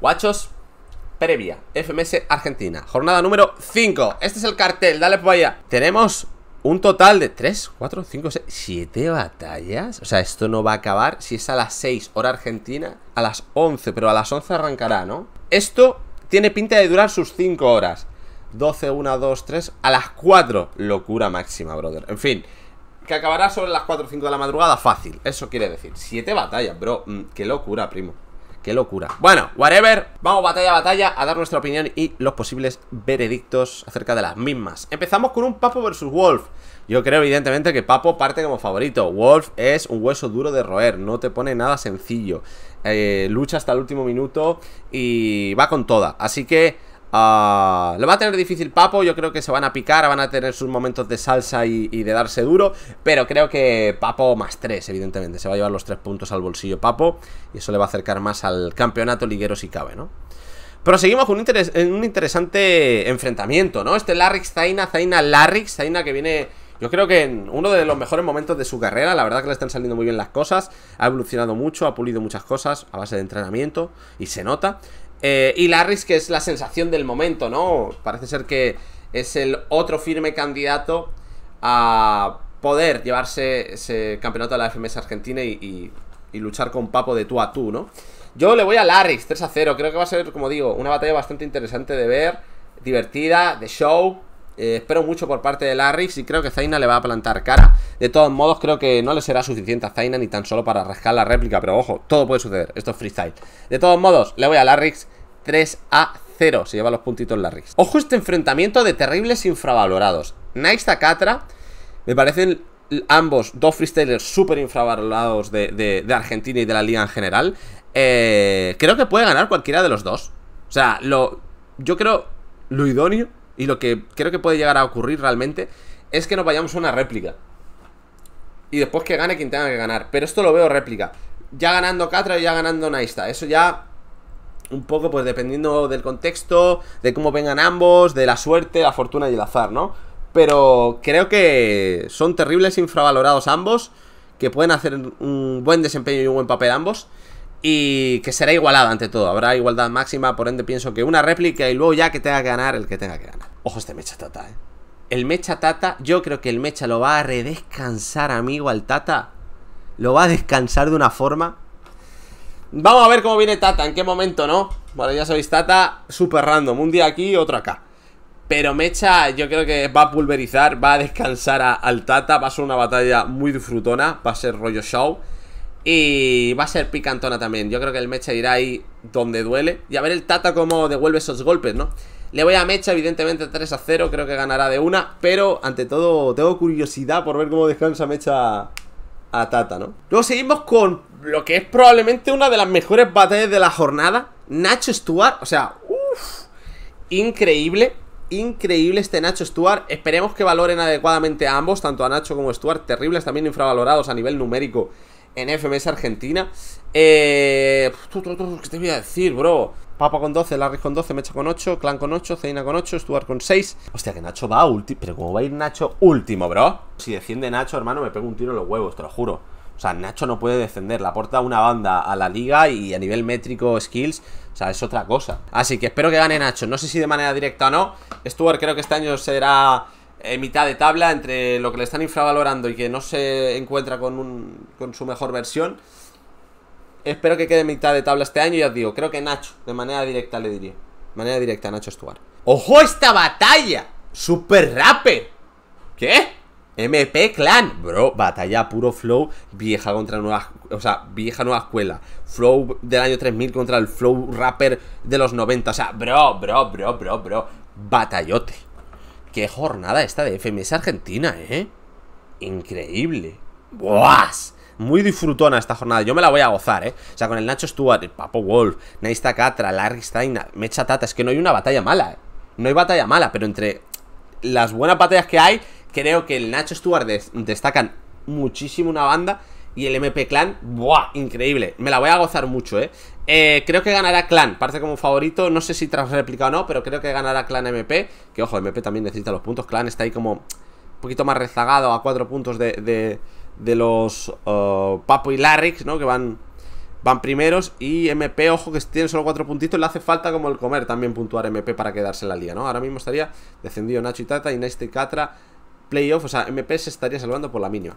Guachos, previa, FMS Argentina, jornada número 5. Este es el cartel, dale por allá. Tenemos un total de 3, 4, 5, 6, 7 batallas. O sea, esto no va a acabar si es a las 6 hora argentina, a las 11, pero a las 11 arrancará, ¿no? Esto tiene pinta de durar sus 5 horas. 12, 1, 2, 3, a las 4. Locura máxima, brother. En fin, que acabará sobre las 4 o 5 de la madrugada, fácil. Eso quiere decir, 7 batallas, bro. Mm, qué locura, primo. Qué locura. Bueno, whatever. Vamos batalla a batalla a dar nuestra opinión y los posibles veredictos acerca de las mismas. Empezamos con un Papo versus Wolf. Yo creo evidentemente que Papo parte como favorito. Wolf es un hueso duro de roer, no te pone nada sencillo. Eh, lucha hasta el último minuto y va con toda. Así que Ah, lo va a tener difícil Papo, yo creo que se van a picar, van a tener sus momentos de salsa y, de darse duro, pero creo que Papo más 3, evidentemente, se va a llevar los 3 puntos al bolsillo Papo y eso le va a acercar más al campeonato liguero si cabe, ¿no? Proseguimos con un, un interesante enfrentamiento, ¿no? Este Larrix Zaina, Zaina Larrix, Zaina que viene... Yo creo que en uno de los mejores momentos de su carrera, la verdad que le están saliendo muy bien las cosas, ha evolucionado mucho, ha pulido muchas cosas a base de entrenamiento y se nota. Eh, y Larris, que es la sensación del momento, ¿no? Parece ser que es el otro firme candidato a poder llevarse ese campeonato de la FMS Argentina y, luchar con Papo de tú a tú, ¿no? Yo le voy a Laris, 3 a 0, creo que va a ser, como digo, una batalla bastante interesante de ver, divertida, de show, eh, espero mucho por parte de Larrix y creo que Zaina le va a plantar cara. De todos modos, creo que no le será suficiente a Zaina ni tan solo para rascar la réplica, pero ojo, todo puede suceder, esto es freestyle. De todos modos, le voy a Larrix 3 a 0, se lleva los puntitos Larrix. Ojo este enfrentamiento de terribles infravalorados. Nice Takatra, me parecen ambos dos freestylers súper infravalorados de, Argentina y de la liga en general. Eh, creo que puede ganar cualquiera de los dos. O sea, lo, yo creo lo idóneo y lo que creo que puede llegar a ocurrir realmente es que nos vayamos a una réplica. Y después que gane quien tenga que ganar. Pero esto lo veo réplica. Ya ganando Catra y ya ganando Naista. Eso ya un poco pues dependiendo del contexto, de cómo vengan ambos, de la suerte, la fortuna y el azar, ¿no? Pero creo que son terribles infravalorados ambos, que pueden hacer un buen desempeño y un buen papel ambos, y que será igualada ante todo, habrá igualdad máxima, por ende pienso que una réplica y luego ya que tenga que ganar el que tenga que ganar. Ojo este Mecha Tata, ¿eh? El Mecha Tata, yo creo que el Mecha lo va a redescansar, amigo, al Tata. Lo va a descansar de una forma. Vamos a ver cómo viene Tata, en qué momento, ¿no? Bueno, ya sabéis, Tata, super random. Un día aquí, otro acá. Pero Mecha yo creo que va a pulverizar, va a descansar a, al Tata, va a ser una batalla muy disfrutona, va a ser rollo show. Y va a ser picantona también. Yo creo que el Mecha irá ahí donde duele. Y a ver el Tata cómo devuelve esos golpes, ¿no? Le voy a Mecha, evidentemente 3 a 0. Creo que ganará de una. Pero ante todo, tengo curiosidad por ver cómo descansa Mecha a Tata, ¿no? Luego seguimos con lo que es probablemente una de las mejores batallas de la jornada. Nacho Stuart, o sea, uff, increíble. Increíble este Nacho Stuart. Esperemos que valoren adecuadamente a ambos, tanto a Nacho como a Stuart. Terribles, también infravalorados a nivel numérico en FMS Argentina. Eh, ¿Qué te voy a decir, bro? Papa con 12, Larry con 12, Mecha con 8, Clan con 8, Zeina con 8, Stuart con 6. Hostia, que Nacho va último. Pero ¿cómo va a ir Nacho último, bro? Si defiende Nacho, hermano, me pego un tiro en los huevos, te lo juro. O sea, Nacho no puede defender, le aporta una banda a la liga y a nivel métrico skills, o sea, es otra cosa. Así que espero que gane Nacho, no sé si de manera directa o no. Stuart creo que este año será en mitad de tabla entre lo que le están infravalorando y que no se encuentra con, un, con su mejor versión. Espero que quede en mitad de tabla este año, ya os digo, creo que Nacho, de manera directa le diría. De manera directa, Nacho Stuart. ¡Ojo esta batalla! ¡Super rape! ¿Qué? MP Clan, bro, batalla puro flow, vieja contra nueva, o sea, vieja nueva escuela, flow del año 3000 contra el flow rapper de los 90, o sea, bro, bro, bro, bro, bro, batallote. Qué jornada esta de FMS Argentina, ¿eh? Increíble. ¡Buah! Muy disfrutona esta jornada, yo me la voy a gozar, ¿eh? O sea, con el Nacho Stuart, el Papo Wolf, Naista Catra, Larry Mecha Tata, es que no hay una batalla mala, ¿eh? No hay batalla mala, pero entre las buenas batallas que hay, creo que el Nacho Stuart destaca destacan muchísimo una banda y el MP Clan, ¡buah! Increíble. Me la voy a gozar mucho, ¿eh? eh creo que ganará Clan, parece como favorito. No sé si tras réplica o no, pero creo que ganará Clan MP. Que ojo, MP también necesita los puntos. Clan está ahí como un poquito más rezagado a cuatro puntos de, los uh, Papo y Larrix, ¿no? Que van, van primeros. Y MP, ojo, que tiene solo cuatro puntitos. Le hace falta como el comer también puntuar MP para quedarse en la liga, ¿no? Ahora mismo estaría descendido Nacho y Tata y Nice y Catra. Playoff, o sea, MP se estaría salvando por la mínima.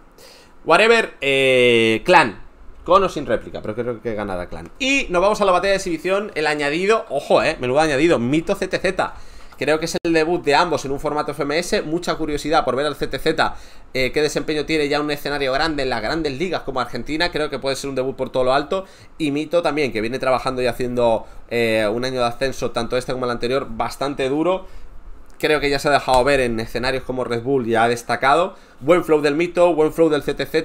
Whatever, eh, clan. Con o sin réplica, pero creo que ganada clan. Y nos vamos a la batalla de exhibición. El añadido, ojo, eh, ha añadido, Mito CTZ. Creo que es el debut de ambos en un formato FMS. Mucha curiosidad por ver al CTZ eh, qué desempeño tiene ya un escenario grande en las grandes ligas como Argentina. Creo que puede ser un debut por todo lo alto. Y Mito también, que viene trabajando y haciendo eh, un año de ascenso, tanto este como el anterior, bastante duro creo que ya se ha dejado ver en escenarios como Red Bull, ya ha destacado. Buen flow del Mito, buen flow del CTZ.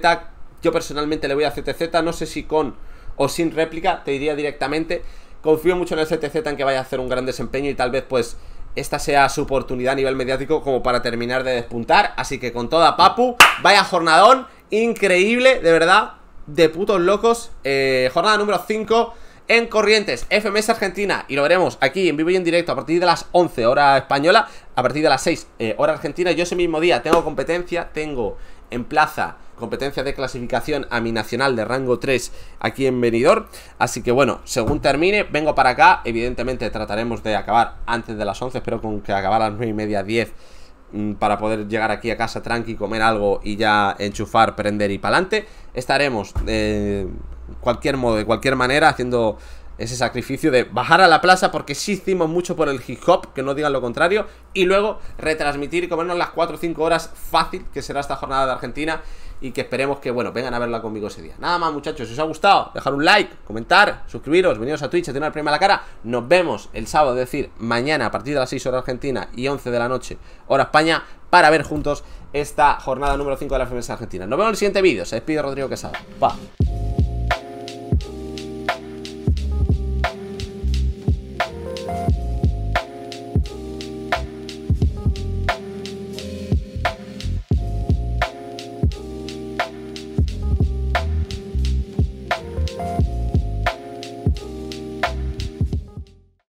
Yo personalmente le voy a CTZ, no sé si con o sin réplica, te diría directamente. Confío mucho en el CTZ en que vaya a hacer un gran desempeño y tal vez pues esta sea su oportunidad a nivel mediático como para terminar de despuntar. Así que con toda Papu, vaya jornadón, increíble, de verdad, de putos locos. Eh, jornada número 5 en Corrientes, FMS Argentina, y lo veremos aquí en vivo y en directo a partir de las 11 hora española, a partir de las 6 eh, hora argentina. Yo ese mismo día tengo competencia, tengo en plaza competencia de clasificación a mi nacional de rango 3 aquí en Benidorm. Así que bueno, según termine, vengo para acá. Evidentemente trataremos de acabar antes de las 11, espero con que acabar a las 9 y media, 10 mm, para poder llegar aquí a casa tranqui, comer algo y ya enchufar, prender y pa'lante. Estaremos eh, cualquier modo, de cualquier manera, haciendo ese sacrificio de bajar a la plaza porque sí hicimos mucho por el hip hop, que no digan lo contrario, y luego retransmitir y comernos las 4 o 5 horas fácil que será esta jornada de Argentina y que esperemos que, bueno, vengan a verla conmigo ese día. Nada más muchachos, si os ha gustado, dejar un like, comentar, suscribiros, veniros a Twitch, a tener prima a la cara, nos vemos el sábado, es decir, mañana a partir de las 6 horas Argentina y 11 de la noche hora España para ver juntos esta jornada número 5 de la FMS Argentina. Nos vemos en el siguiente vídeo, se despide Rodrigo Quesada. Pa.